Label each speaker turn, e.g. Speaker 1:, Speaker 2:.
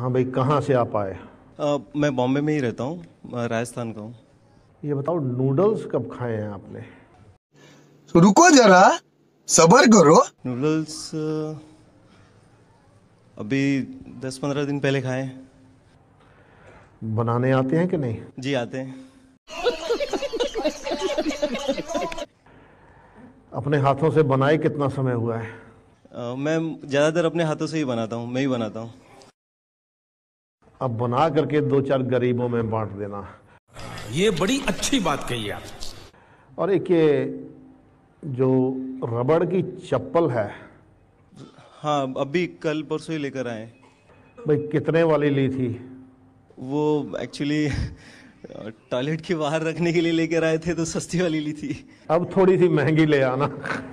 Speaker 1: हाँ भाई कहाँ से आप आए uh, मैं बॉम्बे में ही रहता हूँ राजस्थान का हूँ
Speaker 2: ये बताओ नूडल्स कब खाए हैं आपने तो रुको जरा सबर करो
Speaker 1: नूडल्स अभी दस पंद्रह
Speaker 2: दिन पहले खाए बनाने आते हैं कि नहीं जी आते हैं अपने हाथों से बनाए
Speaker 1: कितना समय हुआ है आ, मैं ज़्यादातर अपने हाथों से ही बनाता हूँ मैं ही बनाता हूँ अब बना करके दो चार गरीबों में बांट देना ये बड़ी अच्छी बात कही आप
Speaker 3: और एक ये जो रबड़ की
Speaker 1: चप्पल है हाँ अभी कल परसों ही लेकर आए भाई
Speaker 4: कितने वाली ली थी वो एक्चुअली टॉयलेट के बाहर रखने के लिए लेकर आए थे तो सस्ती वाली ली थी अब थोड़ी सी महंगी ले आना